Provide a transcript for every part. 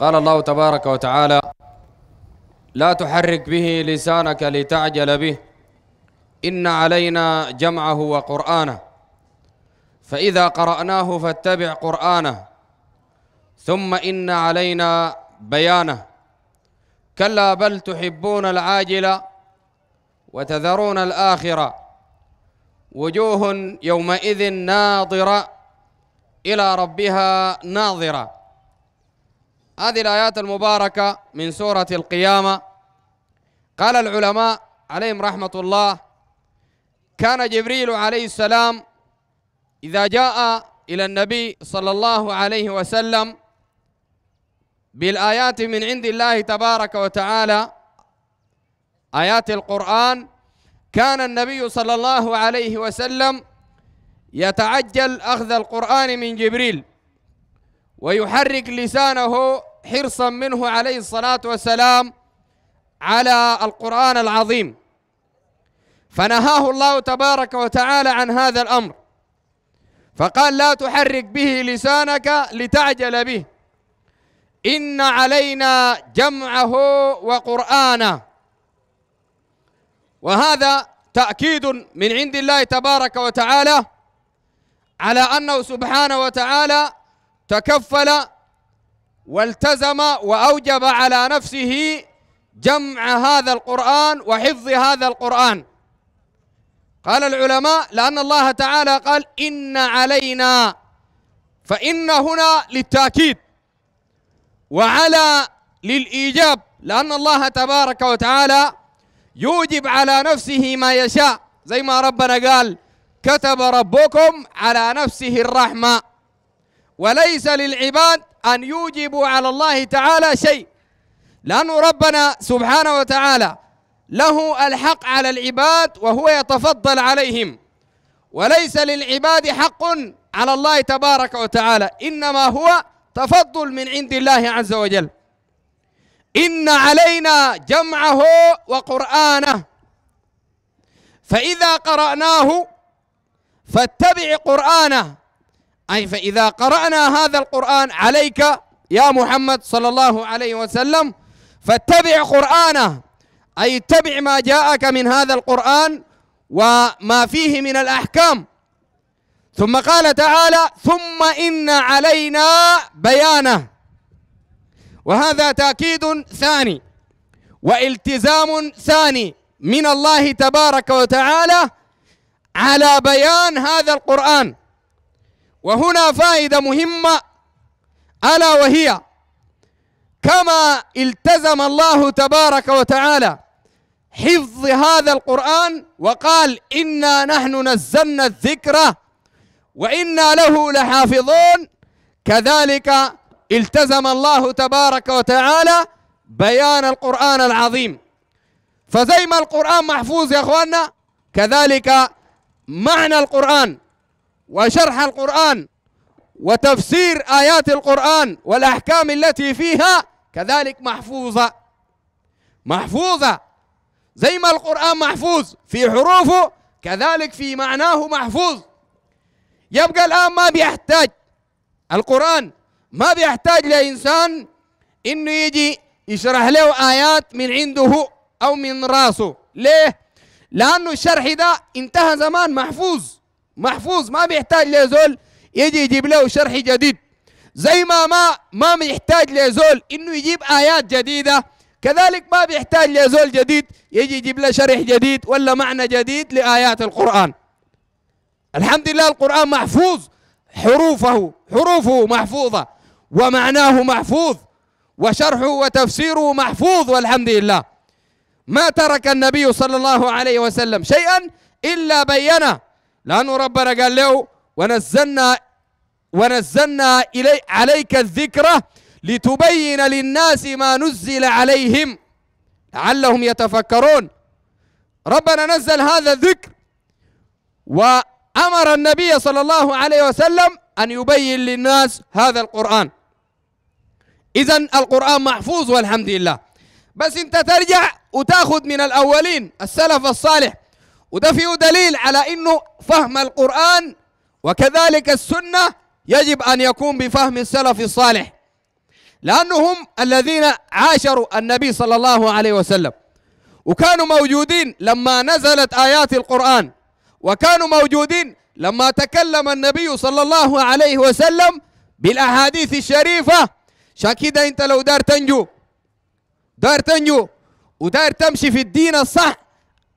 قال الله تبارك وتعالى لا تحرك به لسانك لتعجل به إن علينا جمعه وقرآنه فإذا قرأناه فاتبع قرآنه ثم إن علينا بيانه كلا بل تحبون العاجلة وتذرون الآخرة وجوه يومئذ ناظرة إلى ربها ناظرة هذه الآيات المباركة من سورة القيامة قال العلماء عليهم رحمة الله كان جبريل عليه السلام إذا جاء إلى النبي صلى الله عليه وسلم بالآيات من عند الله تبارك وتعالى آيات القرآن كان النبي صلى الله عليه وسلم يتعجل أخذ القرآن من جبريل ويحرك لسانه حرصا منه عليه الصلاة والسلام على القرآن العظيم فنهاه الله تبارك وتعالى عن هذا الأمر فقال لا تحرك به لسانك لتعجل به إن علينا جمعه وقرآنه وهذا تأكيد من عند الله تبارك وتعالى على أنه سبحانه وتعالى تكفل والتزم واوجب على نفسه جمع هذا القران وحفظ هذا القران قال العلماء لان الله تعالى قال ان علينا فان هنا للتاكيد وعلى للايجاب لان الله تبارك وتعالى يوجب على نفسه ما يشاء زي ما ربنا قال كتب ربكم على نفسه الرحمه وليس للعباد أن يوجبوا على الله تعالى شيء لأن ربنا سبحانه وتعالى له الحق على العباد وهو يتفضل عليهم وليس للعباد حق على الله تبارك وتعالى إنما هو تفضل من عند الله عز وجل إن علينا جمعه وقرآنه فإذا قرأناه فاتبع قرآنه أي فإذا قرأنا هذا القرآن عليك يا محمد صلى الله عليه وسلم فاتبع قرآنه أي اتبع ما جاءك من هذا القرآن وما فيه من الأحكام ثم قال تعالى ثم إن علينا بيانه وهذا تأكيد ثاني والتزام ثاني من الله تبارك وتعالى على بيان هذا القرآن وهنا فائدة مهمة ألا وهي كما التزم الله تبارك وتعالى حفظ هذا القرآن وقال إنا نحن نزلنا الذكر وإنا له لحافظون كذلك التزم الله تبارك وتعالى بيان القرآن العظيم فزي ما القرآن محفوظ يا أخواننا كذلك معنى القرآن وشرح القرآن وتفسير آيات القرآن والأحكام التي فيها كذلك محفوظة محفوظة زي ما القرآن محفوظ في حروفه كذلك في معناه محفوظ يبقى الآن ما بيحتاج القرآن ما بيحتاج لإنسان إنه يجي يشرح له آيات من عنده أو من راسه ليه؟ لأنه الشرح ده انتهى زمان محفوظ محفوظ ما بيحتاج لزول يجي يجيب له شرح جديد زي ما ما ما بيحتاج لزول انه يجيب ايات جديده كذلك ما بيحتاج لزول جديد يجي يجيب له شرح جديد ولا معنى جديد لايات القران الحمد لله القران محفوظ حروفه حروفه محفوظه ومعناه محفوظ وشرحه وتفسيره محفوظ والحمد لله ما ترك النبي صلى الله عليه وسلم شيئا الا بينه لأنه ربنا قال له ونزلنا ونزلنا إلي عليك الذكرى لتبين للناس ما نزل عليهم لعلهم يتفكرون ربنا نزل هذا الذكر وأمر النبي صلى الله عليه وسلم أن يبين للناس هذا القرآن إذا القرآن محفوظ والحمد لله بس أنت ترجع وتاخذ من الأولين السلف الصالح وده فيه دليل على انه فهم القران وكذلك السنه يجب ان يكون بفهم السلف الصالح لانهم الذين عاشروا النبي صلى الله عليه وسلم وكانوا موجودين لما نزلت ايات القران وكانوا موجودين لما تكلم النبي صلى الله عليه وسلم بالاحاديث الشريفه شاكيدا انت لو دار تنجو دار تنجو ودار تمشي في الدين الصح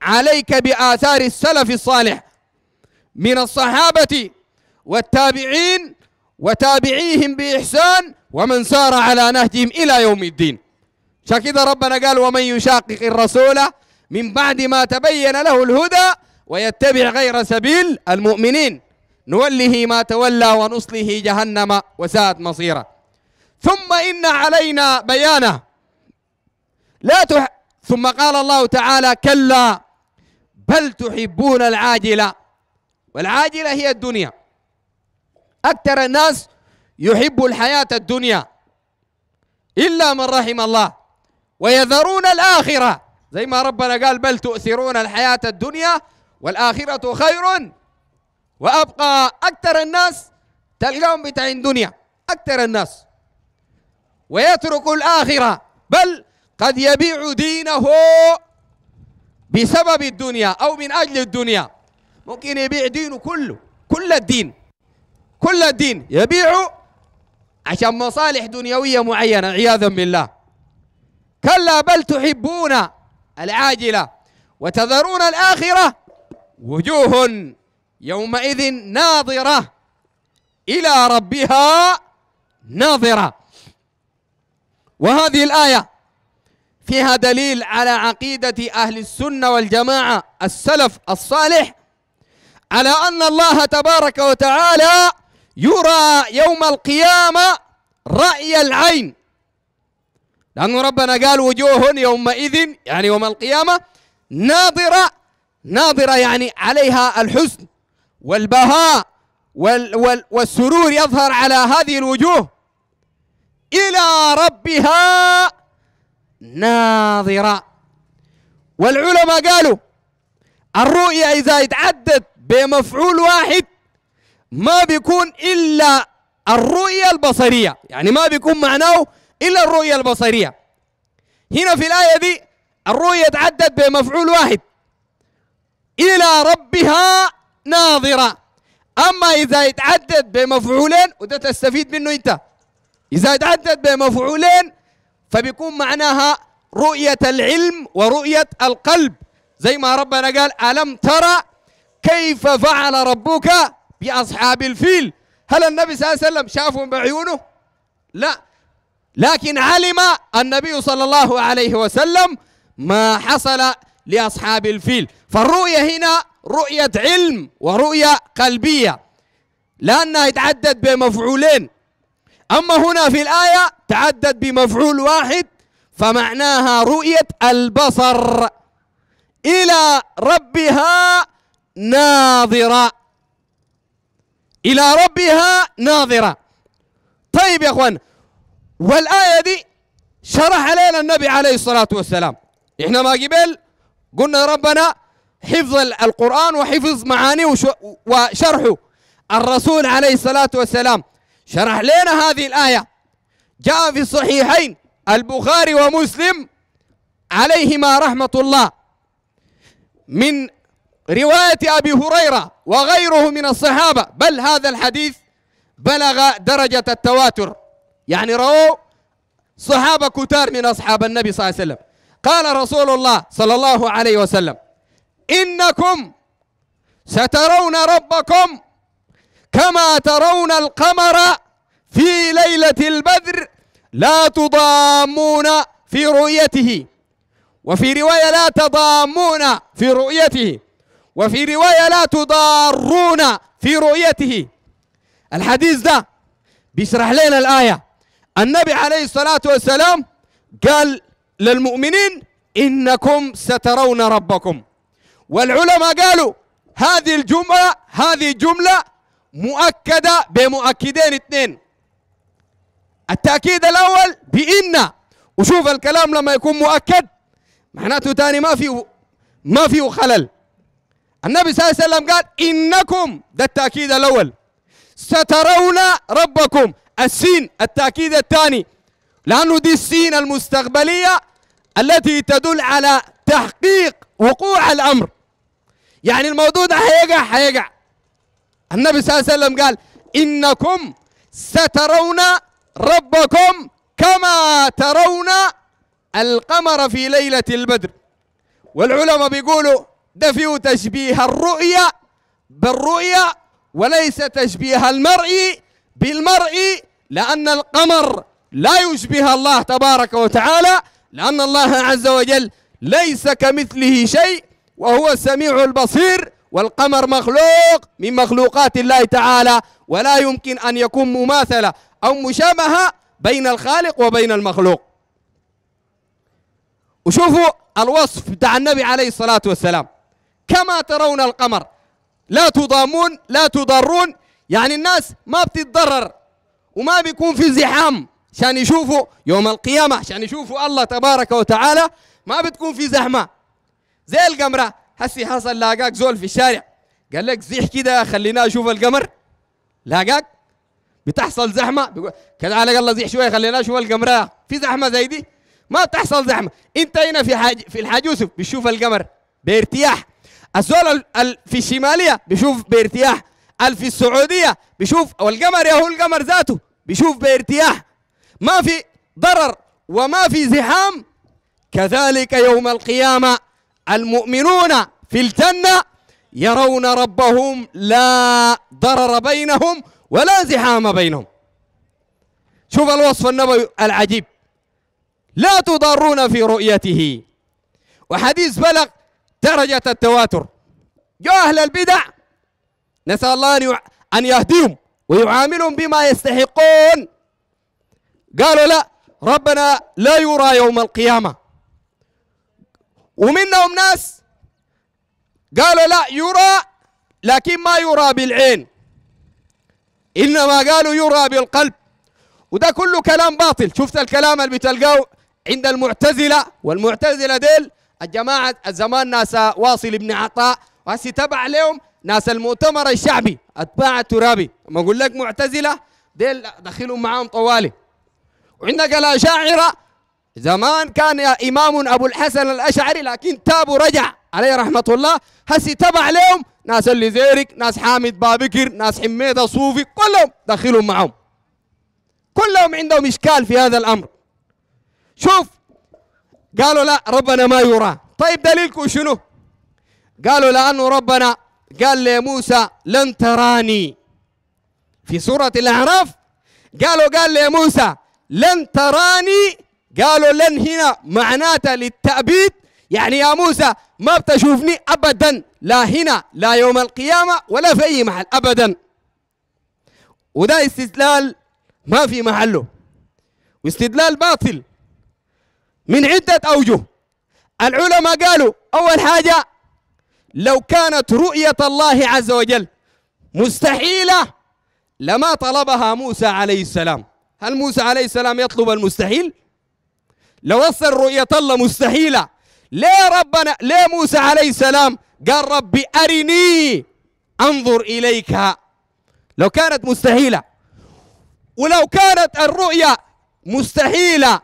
عليك بآثار السلف الصالح من الصحابة والتابعين وتابعيهم بإحسان ومن سار على نهجهم إلى يوم الدين شكذا ربنا قال ومن يشاقق الرسول من بعد ما تبين له الهدى ويتبع غير سبيل المؤمنين نوله ما تولى ونصله جهنم وساءت مصيرا ثم إن علينا بيانه لا تح... ثم قال الله تعالى كلا بل تحبون العاجلة والعاجلة هي الدنيا أكثر الناس يحب الحياة الدنيا إلا من رحم الله ويذرون الآخرة زي ما ربنا قال بل تؤثرون الحياة الدنيا والآخرة خير وأبقى أكثر الناس تلقاهم بتاع دنيا أكثر الناس ويترك الآخرة بل قد يبيع دينه بسبب الدنيا أو من أجل الدنيا ممكن يبيع دينه كله كل الدين كل الدين يبيعه عشان مصالح دنيوية معينة عياذا بالله كلا بل تحبون العاجلة وتذرون الآخرة وجوه يومئذ ناظرة إلى ربها ناظرة وهذه الآية فيها دليل على عقيدة أهل السنة والجماعة السلف الصالح على أن الله تبارك وتعالى يرى يوم القيامة رأي العين لأن ربنا قال وجوه يومئذ يعني يوم القيامة ناظرة ناظرة يعني عليها الحسن والبهاء وال وال والسرور يظهر على هذه الوجوه إلى ربها ناظرة والعلماء قالوا الرؤية إذا اتعدت بمفعول واحد ما بيكون إلا الرؤية البصرية يعني ما بيكون معناه إلا الرؤية البصرية هنا في الآية دي الرؤية تعدت بمفعول واحد إلى ربها ناظرة أما إذا يتعدد بمفعولين وده تستفيد منه أنت إذا يتعدد بمفعولين فبيكون معناها رؤية العلم ورؤية القلب زي ما ربنا قال ألم ترى كيف فعل ربك بأصحاب الفيل هل النبي صلى الله عليه وسلم شافهم بعيونه لا لكن علم النبي صلى الله عليه وسلم ما حصل لأصحاب الفيل فالرؤية هنا رؤية علم ورؤية قلبية لأنها يتعدد بمفعولين أما هنا في الآية تعدد بمفعول واحد فمعناها رؤية البصر إلى ربها ناظرة إلى ربها ناظرة طيب يا أخوان والآية دي شرح علينا النبي عليه الصلاة والسلام إحنا ما قبل قلنا ربنا حفظ القرآن وحفظ معانيه وشرحه الرسول عليه الصلاة والسلام شرح لنا هذه الآية جاء في الصحيحين البخاري ومسلم عليهما رحمة الله من رواية أبي هريرة وغيره من الصحابة بل هذا الحديث بلغ درجة التواتر يعني رواه صحابة كتار من أصحاب النبي صلى الله عليه وسلم قال رسول الله صلى الله عليه وسلم إنكم سترون ربكم كما ترون القمر في ليلة البدر لا تضامون في رؤيته وفي رواية لا تضامون في رؤيته وفي رواية لا تضارون في رؤيته الحديث ده بيشرح لنا الآية النبي عليه الصلاة والسلام قال للمؤمنين إنكم سترون ربكم والعلماء قالوا هذه الجملة هذه الجملة مؤكدة بمؤكدين اثنين التأكيد الأول بإن وشوف الكلام لما يكون مؤكد معناته تاني ما فيه ما فيه خلل النبي صلى الله عليه وسلم قال إنكم ده التأكيد الأول سترون ربكم السين التأكيد الثاني لأنه دي السين المستقبلية التي تدل على تحقيق وقوع الأمر يعني الموضوع ده هيقع هيقع النبي صلى الله عليه وسلم قال إنكم سترون ربكم كما ترون القمر في ليلة البدر والعلماء بيقولوا ده فيه تشبيه الرؤية بالرؤية وليس تشبيه المرء بالمرء لأن القمر لا يشبه الله تبارك وتعالى لأن الله عز وجل ليس كمثله شيء وهو السميع البصير والقمر مخلوق من مخلوقات الله تعالى ولا يمكن أن يكون مماثلة أو مشابهة بين الخالق وبين المخلوق وشوفوا الوصف بتاع النبي عليه الصلاة والسلام كما ترون القمر لا تضامون لا تضرون يعني الناس ما بتتضرر وما بيكون في زحام عشان يشوفوا يوم القيامة عشان يشوفوا الله تبارك وتعالى ما بتكون في زحمة زي القمرة هسي حصل لاقاك زول في الشارع قال لك زيح كده خلينا اشوف القمر لاقاك بتحصل زحمه بيقول كده على الله زيح شويه خلينا اشوف القمر آه، في زحمه زي دي ما بتحصل زحمه انت هنا في حاج في الحاج يوسف بتشوف القمر بارتياح الزول في الشماليه بيشوف بارتياح في السعوديه بيشوف والقمر يا هو القمر ذاته بيشوف بارتياح ما في ضرر وما في زحام كذلك يوم القيامه المؤمنون في الجنة يرون ربهم لا ضرر بينهم ولا زحام بينهم شوف الوصف النبوي العجيب لا تضارون في رؤيته وحديث بلغ درجة التواتر يا أهل البدع نسأل الله أن يهديهم ويعاملهم بما يستحقون قالوا لا ربنا لا يرى يوم القيامة ومنهم ناس قالوا لا يرى لكن ما يرى بالعين إنما قالوا يرى بالقلب وده كله كلام باطل شفت الكلام اللي بتلقاه عند المعتزلة والمعتزلة ديل الجماعة الزمان ناس واصل ابن عطاء وهسه تبع لهم ناس المؤتمر الشعبي أتباع الترابي ما أقول لك معتزلة ديل دخلهم معاهم طوالي وعندك الأشاعرة زمان كان إمام أبو الحسن الأشعري لكن تاب ورجع عليه رحمة الله هسي تبع لهم ناس اللي زيرك ناس حامد بابكر ناس حميدة صوفي كلهم دخلهم معهم كلهم عندهم إشكال في هذا الأمر شوف قالوا لا ربنا ما يرى طيب دليلكم شنو قالوا لأنه ربنا قال لموسى لن تراني في سورة الأعراف قالوا قال لموسى لن تراني قالوا لن هنا معناته للتأبيد يعني يا موسى ما بتشوفني أبدا لا هنا لا يوم القيامة ولا في أي محل أبدا وده استدلال ما في محله واستدلال باطل من عدة أوجه العلماء قالوا أول حاجة لو كانت رؤية الله عز وجل مستحيلة لما طلبها موسى عليه السلام هل موسى عليه السلام يطلب المستحيل؟ لو وصل رؤية الله مستحيلة ليه ربنا ليه موسى عليه السلام قال ربي أرني أنظر إليك لو كانت مستحيلة ولو كانت الرؤية مستحيلة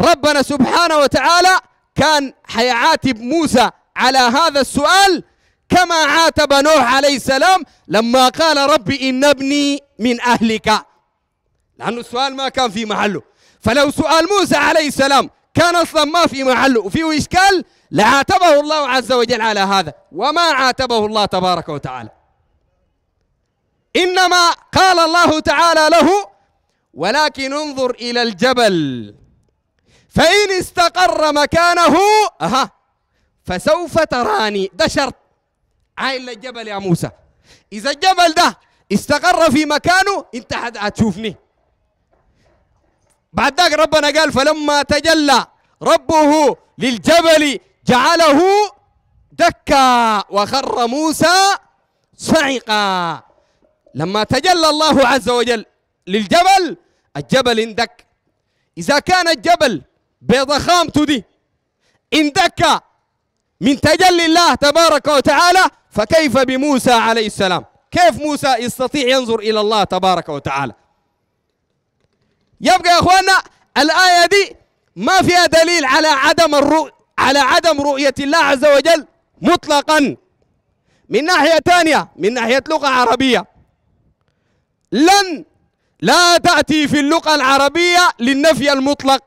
ربنا سبحانه وتعالى كان حيعاتب موسى على هذا السؤال كما عاتب نوح عليه السلام لما قال ربي إن ابني من أهلك لأن السؤال ما كان في محله فلو سؤال موسى عليه السلام كان اصلا ما في محله وفيه اشكال لعاتبه الله عز وجل على هذا وما عاتبه الله تبارك وتعالى انما قال الله تعالى له ولكن انظر الى الجبل فان استقر مكانه اها فسوف تراني ده شرط عائل الجبل يا موسى اذا الجبل ده استقر في مكانه انت حتشوفني بعد ذاك ربنا قال فلما تجلى ربه للجبل جعله دكا وخر موسى صعقا لما تجلى الله عز وجل للجبل الجبل اندك إذا كان الجبل بضخامته دي اندك من تجلي الله تبارك وتعالى فكيف بموسى عليه السلام كيف موسى يستطيع ينظر إلى الله تبارك وتعالى يبقى يا اخوانا الايه دي ما فيها دليل على عدم الرؤ على عدم رؤيه الله عز وجل مطلقا من ناحيه ثانيه من ناحيه لغه عربيه لن لا تاتي في اللغه العربيه للنفي المطلق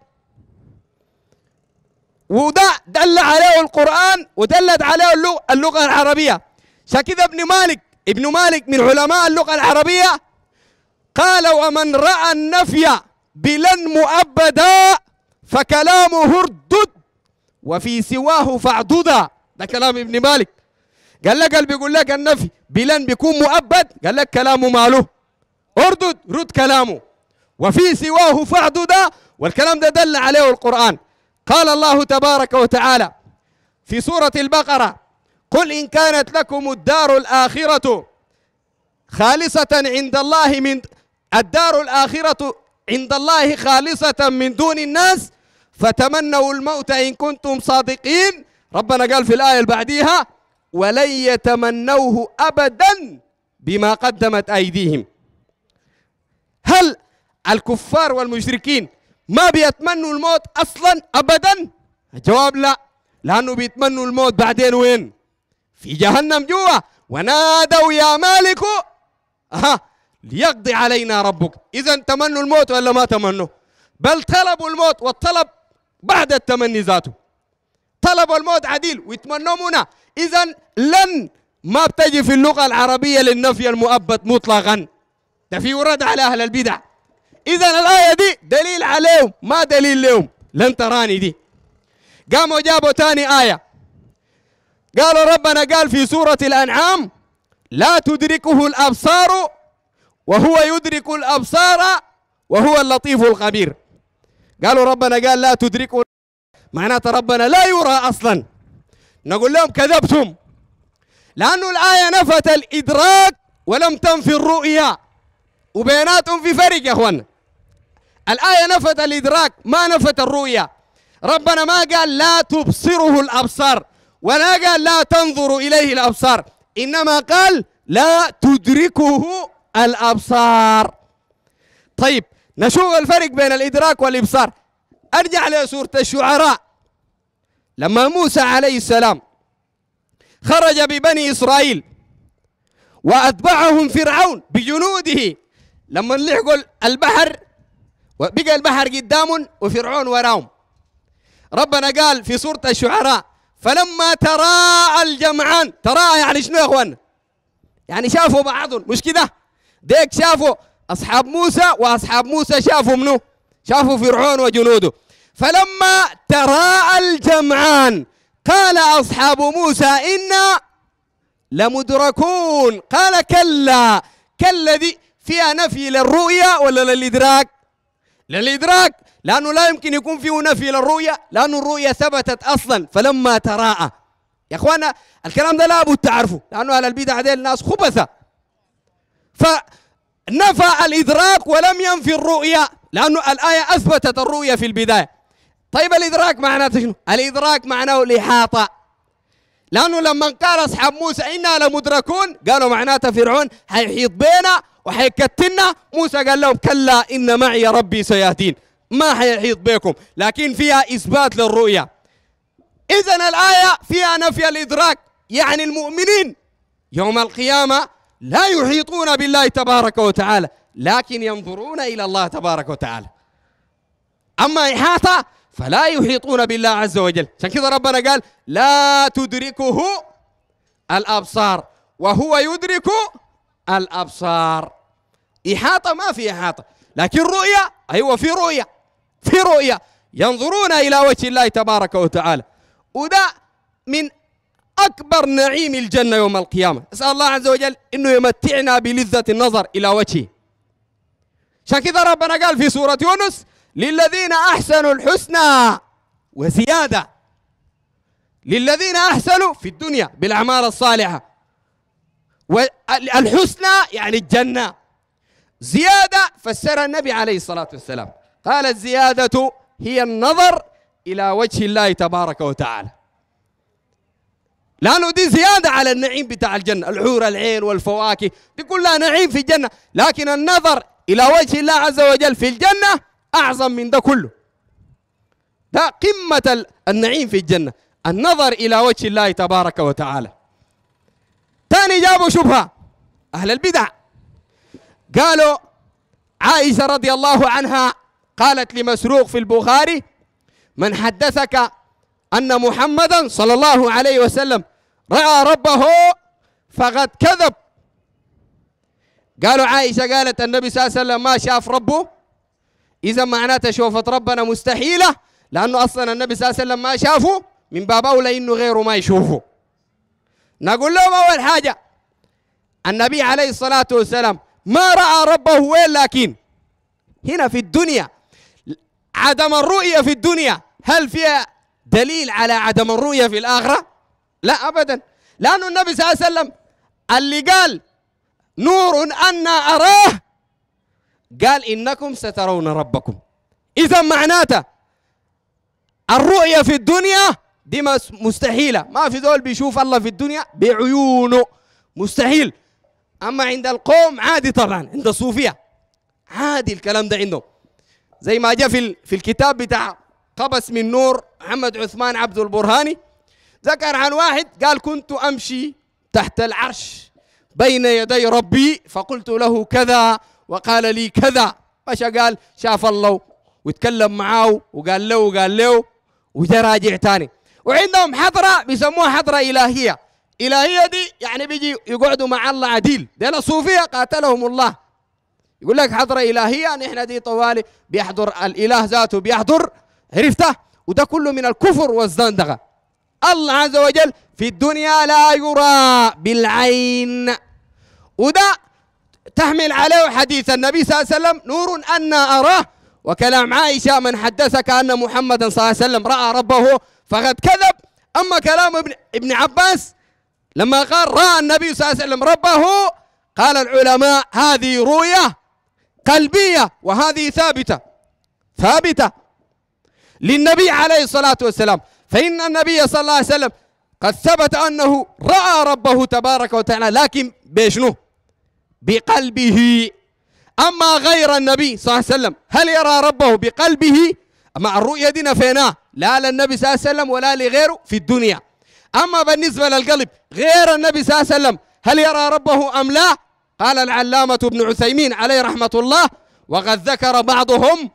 وده دل عليه القرآن ودلت عليه اللغة, اللغة العربية شكذا ابن مالك ابن مالك من علماء اللغة العربية قال ومن رأى النفي بلن مؤبدا فكلامه اردد وفي سواه فاعددا ده كلام ابن مالك قال لك قال بيقول لك النفي بلن بيكون مؤبد قال لك كلامه ماله اردد رد كلامه وفي سواه فاعددا والكلام ده دل عليه القرآن قال الله تبارك وتعالى في سورة البقرة قل إن كانت لكم الدار الآخرة خالصة عند الله من الدار الآخرة عند الله خالصة من دون الناس فتمنوا الموت إن كنتم صادقين ربنا قال في الآية اللي بعديها ولن يتمنوه أبدا بما قدمت أيديهم هل الكفار والمشركين ما بيتمنوا الموت أصلا أبدا الجواب لا لأنه بيتمنوا الموت بعدين وين في جهنم جوا ونادوا يا مالك أها ليقضي علينا ربك إذا تمنوا الموت ولا ما تمنوا بل طلبوا الموت والطلب بعد التمني ذاته طلبوا الموت عديل ويتمنوا منى إذا لن ما بتجي في اللغة العربية للنفي المؤبد مطلقا ده في ورد على أهل البدع إذا الآية دي دليل عليهم ما دليل لهم لن تراني دي قاموا جابوا تاني آية قالوا ربنا قال في سورة الأنعام لا تدركه الأبصار وهو يدرك الأبصار وهو اللطيف الخبير قالوا ربنا قال لا تدركوا معناته ربنا لا يرى أصلا نقول لهم كذبتم لأنه الآية نفت الإدراك ولم تنفي الرؤيا وبيناتهم في فرق يا أخوان الآية نفت الإدراك ما نفت الرؤيا ربنا ما قال لا تبصره الأبصار ولا قال لا تنظر إليه الأبصار إنما قال لا تدركه الأبصار طيب نشوف الفرق بين الإدراك والإبصار أرجع لسورة الشعراء لما موسى عليه السلام خرج ببني إسرائيل وأتبعهم فرعون بجنوده لما لحقوا البحر وبقى البحر قدام وفرعون وراهم ربنا قال في سورة الشعراء فلما تراءى الجمعان تراءى يعني شنو يا اخوان يعني شافوا بعضهم مش كده ديك شافوا أصحاب موسى وأصحاب موسى شافوا منو شافوا فرعون وجنوده فلما تراءى الجمعان قال أصحاب موسى إنا لمدركون قال كلا كالذي فيها نفي للرؤيا ولا للإدراك للإدراك لأنه لا يمكن يكون فيه نفي للرؤيا لانه الرؤيا ثبتت أصلا فلما تراءى يا إخوانا الكلام ده لابد تعرفه لأنه أهل البيت دي الناس خبثة فنفى الإدراك ولم ينفي الرؤية لأنه الآية أثبتت الرؤية في البداية طيب الإدراك معناته شنو؟ الإدراك معناه الإحاطة لأنه لما قال أصحاب موسى إنا لمدركون قالوا معناته فرعون حيحيط بينا وحيكتلنا موسى قال لهم كلا إن معي ربي سيهدين ما حيحيط بكم لكن فيها إثبات للرؤية إذا الآية فيها نفي الإدراك يعني المؤمنين يوم القيامة لا يحيطون بالله تبارك وتعالى لكن ينظرون إلى الله تبارك وتعالى أما إحاطة فلا يحيطون بالله عز وجل عشان كذا ربنا قال لا تدركه الأبصار وهو يدرك الأبصار إحاطة ما في إحاطة لكن رؤية أيوة في رؤية في رؤية ينظرون إلى وجه الله تبارك وتعالى وده من أكبر نعيم الجنة يوم القيامة أسأل الله عز وجل أنه يمتعنا بلذة النظر إلى وجهه عشان كذا ربنا قال في سورة يونس للذين أحسنوا الحسنى وزيادة للذين أحسنوا في الدنيا بالأعمال الصالحة والحسنى يعني الجنة زيادة فسرها النبي عليه الصلاة والسلام قال الزيادة هي النظر إلى وجه الله تبارك وتعالى لانه دي زياده على النعيم بتاع الجنه الحور العين والفواكه دي كلها نعيم في الجنه لكن النظر الى وجه الله عز وجل في الجنه اعظم من ده كله ده قمه النعيم في الجنه النظر الى وجه الله تبارك وتعالى ثاني جابوا شبهه اهل البدع قالوا عائشه رضي الله عنها قالت لمسروق في البخاري من حدثك أن محمدا صلى الله عليه وسلم رأى ربه فقد كذب قالوا عائشة قالت النبي صلى الله عليه وسلم ما شاف ربه إذا معناته شوفة ربنا مستحيلة لأنه أصلا النبي صلى الله عليه وسلم ما شافه من باب أولى إنه غيره ما يشوفه نقول لهم أول حاجة النبي عليه الصلاة والسلام ما رأى ربه وين لكن هنا في الدنيا عدم الرؤية في الدنيا هل فيها دليل على عدم الرؤية في الآخرة لا أبدا لأن النبي صلى الله عليه وسلم اللي قال نور أنا أراه قال إنكم سترون ربكم إذا معناته الرؤية في الدنيا دي مستحيلة ما في ذول بيشوف الله في الدنيا بعيونه مستحيل أما عند القوم عادي طبعا عند الصوفية عادي الكلام ده عندهم زي ما جاء في, في الكتاب بتاع قبس من نور محمد عثمان عبد البرهاني ذكر عن واحد قال كنت أمشي تحت العرش بين يدي ربي فقلت له كذا وقال لي كذا فش قال شاف الله وتكلم معاه وقال له وقال له وتراجع راجع تاني وعندهم حضرة بيسموها حضرة إلهية إلهية دي يعني بيجي يقعدوا مع الله عديل دي الصوفية قاتلهم الله يقول لك حضرة إلهية نحن دي طوالي بيحضر الإله ذاته بيحضر عرفته وده كله من الكفر والزندقة الله عز وجل في الدنيا لا يرى بالعين وده تحمل عليه حديث النبي صلى الله عليه وسلم نور أنا أراه وكلام عائشة من حدثك أن محمدا صلى الله عليه وسلم رأى ربه فقد كذب أما كلام ابن, ابن عباس لما قال رأى النبي صلى الله عليه وسلم ربه قال العلماء هذه رؤية قلبية وهذه ثابتة ثابتة للنبي عليه الصلاة والسلام فإن النبي صلى الله عليه وسلم قد ثبت أنه رأى ربه تبارك وتعالى لكن بشنو بقلبه أما غير النبي صلى الله عليه وسلم هل يرى ربه بقلبه مع الرؤية دي نفيناه لا للنبي صلى الله عليه وسلم ولا لغيره في الدنيا أما بالنسبة للقلب غير النبي صلى الله عليه وسلم هل يرى ربه أم لا قال العلامة ابن عثيمين عليه رحمة الله وقد ذكر بعضهم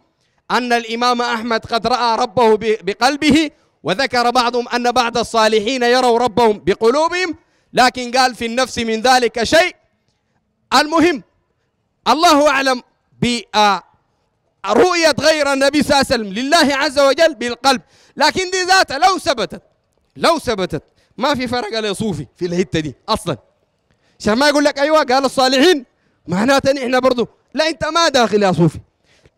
أن الإمام أحمد قد رأى ربه بقلبه وذكر بعضهم أن بعض الصالحين يروا ربهم بقلوبهم لكن قال في النفس من ذلك شيء المهم الله أعلم برؤية آه، غير النبي صلى الله عليه وسلم لله عز وجل بالقلب لكن دي ذاتها لو ثبتت لو ثبتت ما في فرق على صوفي في الحتة دي أصلا عشان ما يقول لك أيوة قال الصالحين معناته إحنا برضو لا أنت ما داخل يا صوفي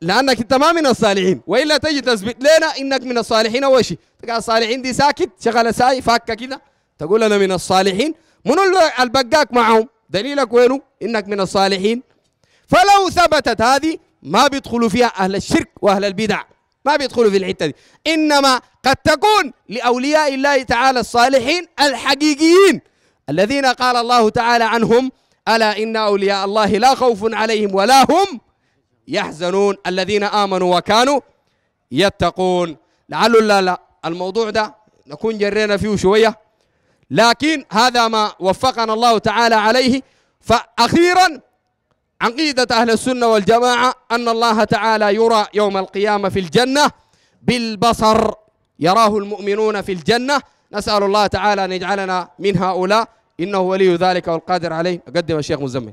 لانك انت ما من الصالحين والا تجي تثبت لنا انك من الصالحين اول شيء تلقى الصالحين دي ساكت شغله ساي فاكه كده تقول انا من الصالحين منو البقاك معهم دليلك وينه انك من الصالحين فلو ثبتت هذه ما بيدخلوا فيها اهل الشرك واهل البدع ما بيدخلوا في الحته دي انما قد تكون لاولياء الله تعالى الصالحين الحقيقيين الذين قال الله تعالى عنهم الا ان اولياء الله لا خوف عليهم ولا هم يحزنون الذين آمنوا وكانوا يتقون لعل لا لا الموضوع ده نكون جرينا فيه شوية لكن هذا ما وفقنا الله تعالى عليه فأخيرا عقيدة أهل السنة والجماعة أن الله تعالى يرى يوم القيامة في الجنة بالبصر يراه المؤمنون في الجنة نسأل الله تعالى أن يجعلنا من هؤلاء إنه ولي ذلك والقادر عليه أقدم الشيخ مزمل